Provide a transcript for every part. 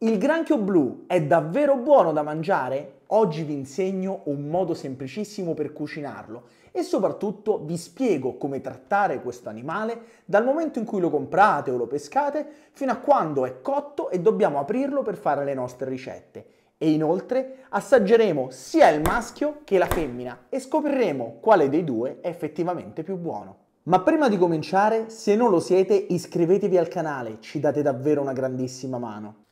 Il granchio blu è davvero buono da mangiare? Oggi vi insegno un modo semplicissimo per cucinarlo e soprattutto vi spiego come trattare questo animale dal momento in cui lo comprate o lo pescate fino a quando è cotto e dobbiamo aprirlo per fare le nostre ricette. E inoltre assaggeremo sia il maschio che la femmina e scopriremo quale dei due è effettivamente più buono. Ma prima di cominciare, se non lo siete, iscrivetevi al canale, ci date davvero una grandissima mano.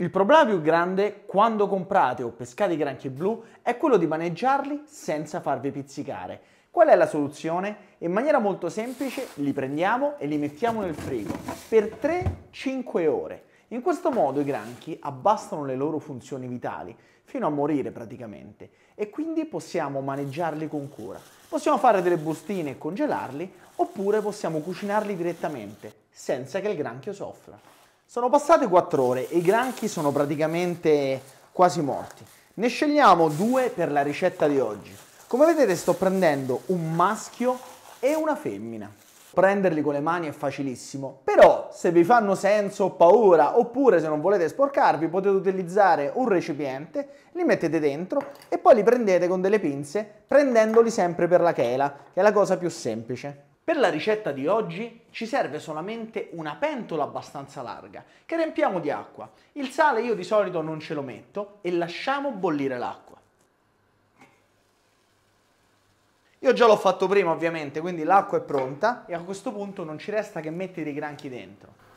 Il problema più grande quando comprate o pescate i granchi blu è quello di maneggiarli senza farvi pizzicare. Qual è la soluzione? In maniera molto semplice li prendiamo e li mettiamo nel frigo per 3-5 ore. In questo modo i granchi abbassano le loro funzioni vitali, fino a morire praticamente, e quindi possiamo maneggiarli con cura. Possiamo fare delle bustine e congelarli, oppure possiamo cucinarli direttamente, senza che il granchio soffra. Sono passate 4 ore e i granchi sono praticamente quasi morti. Ne scegliamo due per la ricetta di oggi. Come vedete sto prendendo un maschio e una femmina. Prenderli con le mani è facilissimo, però se vi fanno senso o paura, oppure se non volete sporcarvi, potete utilizzare un recipiente, li mettete dentro e poi li prendete con delle pinze, prendendoli sempre per la chela, che è la cosa più semplice. Per la ricetta di oggi ci serve solamente una pentola abbastanza larga che riempiamo di acqua. Il sale io di solito non ce lo metto e lasciamo bollire l'acqua. Io già l'ho fatto prima ovviamente, quindi l'acqua è pronta e a questo punto non ci resta che mettere i granchi dentro.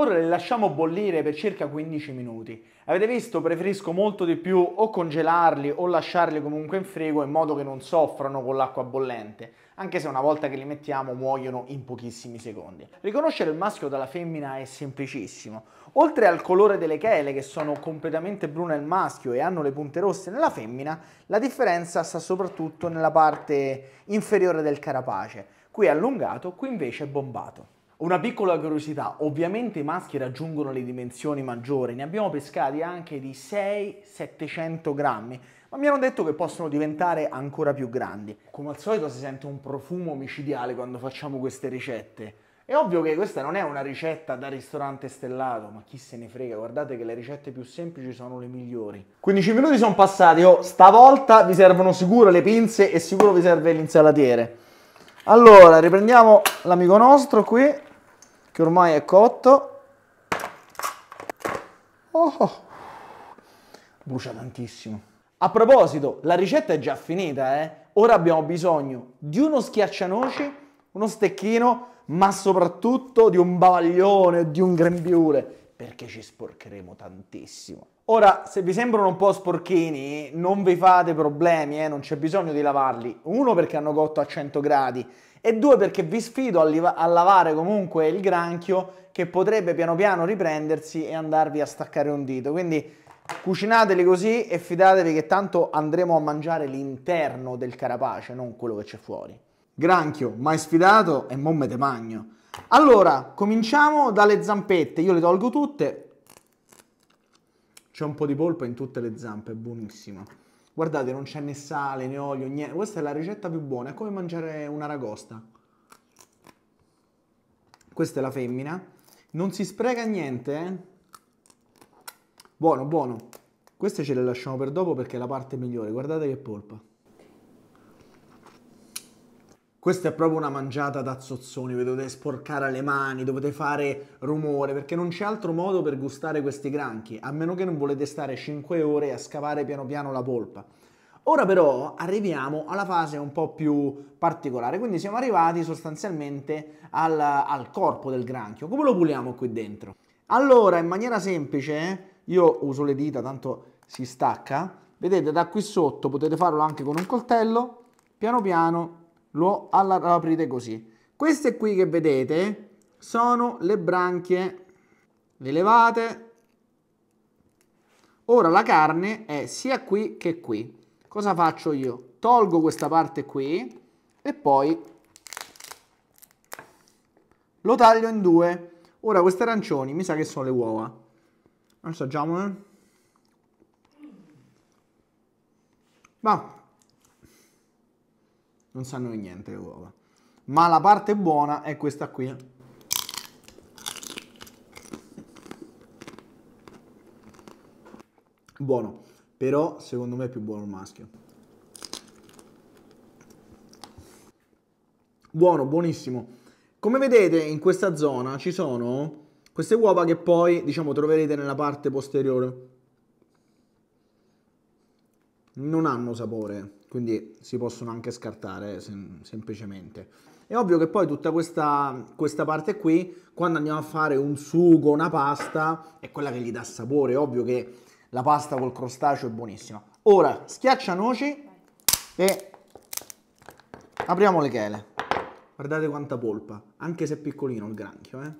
Ora le lasciamo bollire per circa 15 minuti. Avete visto, preferisco molto di più o congelarli o lasciarli comunque in frigo in modo che non soffrano con l'acqua bollente, anche se una volta che li mettiamo muoiono in pochissimi secondi. Riconoscere il maschio dalla femmina è semplicissimo. Oltre al colore delle chele che sono completamente blu nel maschio e hanno le punte rosse nella femmina, la differenza sta soprattutto nella parte inferiore del carapace. Qui allungato, qui invece bombato. Una piccola curiosità, ovviamente i maschi raggiungono le dimensioni maggiori, ne abbiamo pescati anche di 6-700 grammi, ma mi hanno detto che possono diventare ancora più grandi. Come al solito si sente un profumo micidiale quando facciamo queste ricette. È ovvio che questa non è una ricetta da ristorante stellato, ma chi se ne frega, guardate che le ricette più semplici sono le migliori. 15 minuti sono passati, oh, stavolta vi servono sicuro le pinze e sicuro vi serve l'insalatiere. Allora, riprendiamo l'amico nostro qui che ormai è cotto. Oh, oh, Brucia tantissimo. A proposito, la ricetta è già finita, eh? Ora abbiamo bisogno di uno schiaccianoci, uno stecchino, ma soprattutto di un bavaglione, di un grembiule perché ci sporcheremo tantissimo. Ora, se vi sembrano un po' sporchini, non vi fate problemi, eh? non c'è bisogno di lavarli. Uno perché hanno cotto a 100 gradi e due perché vi sfido a, a lavare comunque il granchio che potrebbe piano piano riprendersi e andarvi a staccare un dito. Quindi cucinateli così e fidatevi che tanto andremo a mangiare l'interno del carapace, non quello che c'è fuori. Granchio, mai sfidato e mo me magno. Allora, cominciamo dalle zampette. Io le tolgo tutte. C'è un po' di polpa in tutte le zampe, è buonissima. Guardate, non c'è né sale, né olio, niente. Questa è la ricetta più buona, è come mangiare un'aragosta. Questa è la femmina. Non si spreca niente, eh? Buono, buono. Queste ce le lasciamo per dopo perché è la parte migliore. Guardate che polpa. Questa è proprio una mangiata da zozzoni, vi dovete sporcare le mani, dovete fare rumore, perché non c'è altro modo per gustare questi granchi, a meno che non volete stare 5 ore a scavare piano piano la polpa. Ora però arriviamo alla fase un po' più particolare, quindi siamo arrivati sostanzialmente al, al corpo del granchio. Come lo puliamo qui dentro? Allora, in maniera semplice, io uso le dita, tanto si stacca. Vedete, da qui sotto potete farlo anche con un coltello, piano piano lo aprite così. Queste qui che vedete sono le branchie, le levate. Ora la carne è sia qui che qui. Cosa faccio io? Tolgo questa parte qui e poi lo taglio in due. Ora queste arancioni mi sa che sono le uova. Assaggiamole. Va, non sanno niente le uova. Ma la parte buona è questa qui. Buono, però secondo me è più buono il maschio. Buono, buonissimo. Come vedete in questa zona ci sono queste uova che poi diciamo troverete nella parte posteriore non hanno sapore, quindi si possono anche scartare sem- semplicemente. È ovvio che poi tutta questa, questa, parte qui, quando andiamo a fare un sugo, una pasta, è quella che gli dà sapore, è ovvio che la pasta col crostaceo è buonissima. Ora, schiaccia noci e apriamo le chele. Guardate quanta polpa, anche se è piccolino il granchio, eh?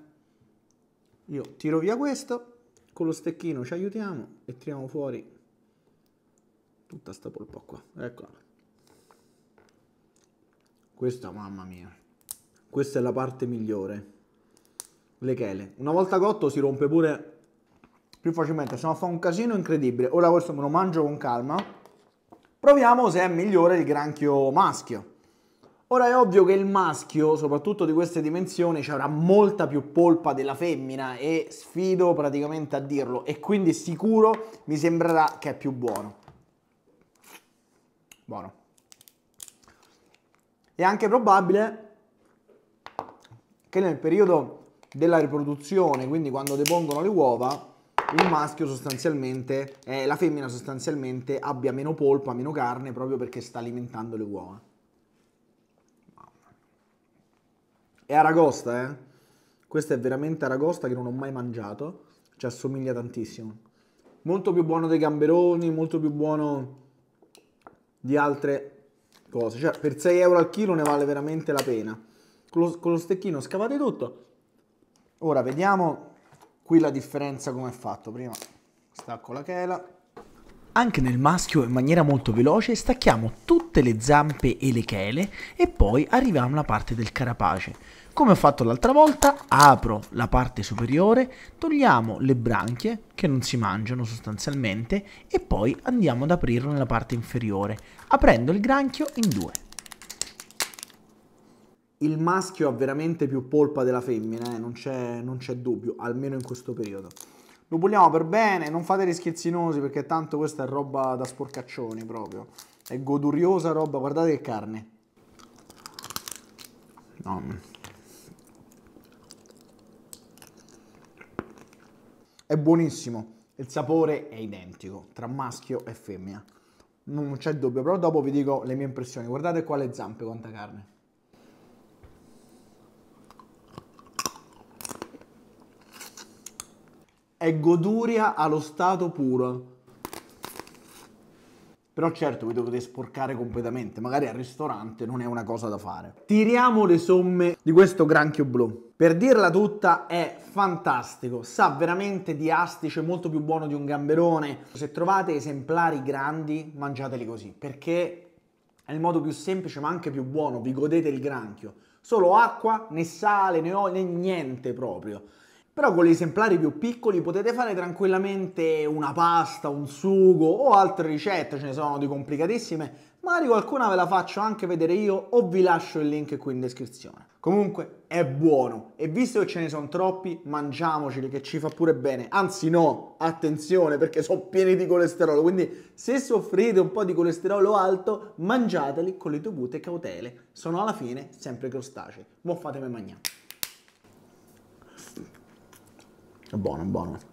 Io tiro via questo, con lo stecchino ci aiutiamo e tiriamo fuori tutta sta polpa qua, eccola. Questa, mamma mia, questa è la parte migliore. Le chele. Una volta cotto si rompe pure più facilmente, se no fa un casino incredibile. Ora questo me lo mangio con calma. Proviamo se è migliore il granchio maschio. Ora è ovvio che il maschio, soprattutto di queste dimensioni, avrà molta più polpa della femmina e sfido praticamente a dirlo e quindi sicuro mi sembrerà che è più buono buono. È anche probabile che nel periodo della riproduzione, quindi quando depongono le uova, il maschio sostanzialmente, eh, la femmina sostanzialmente abbia meno polpa, meno carne proprio perché sta alimentando le uova. È aragosta, eh? Questa è veramente aragosta che non ho mai mangiato, ci assomiglia tantissimo. Molto più buono dei gamberoni, molto più buono di altre cose. Cioè, per 6 euro al chilo ne vale veramente la pena. Con lo, con lo stecchino scavate tutto. Ora vediamo qui la differenza come è fatto. Prima stacco la chela. Anche nel maschio in maniera molto veloce stacchiamo tutte le zampe e le chele e poi arriviamo alla parte del carapace. Come ho fatto l'altra volta, apro la parte superiore, togliamo le branchie che non si mangiano sostanzialmente e poi andiamo ad aprirlo nella parte inferiore, aprendo il granchio in due. Il maschio ha veramente più polpa della femmina, eh? non c'è dubbio, almeno in questo periodo lo puliamo per bene, non fateli schizzinosi perché tanto questa è roba da sporcaccioni proprio. È goduriosa roba, guardate che carne. No. È buonissimo, il sapore è identico tra maschio e femmina. Non c'è dubbio, però dopo vi dico le mie impressioni. Guardate qua le zampe, quanta carne. È goduria allo stato puro. Però certo vi dovete sporcare completamente, magari al ristorante non è una cosa da fare. Tiriamo le somme di questo granchio blu. Per dirla tutta è fantastico, sa veramente di astice, molto più buono di un gamberone. Se trovate esemplari grandi mangiateli così, perché è il modo più semplice ma anche più buono, vi godete il granchio. Solo acqua, né sale, né olio, né niente proprio. Però con gli esemplari più piccoli potete fare tranquillamente una pasta, un sugo o altre ricette, ce ne sono di complicatissime, magari qualcuna ve la faccio anche vedere io o vi lascio il link qui in descrizione. Comunque è buono e visto che ce ne sono troppi mangiamoceli che ci fa pure bene, anzi no, attenzione perché sono pieni di colesterolo, quindi se soffrite un po' di colesterolo alto mangiateli con le dovute cautele, sono alla fine sempre crostacei, mo fatemi mangiare. Buono, buono.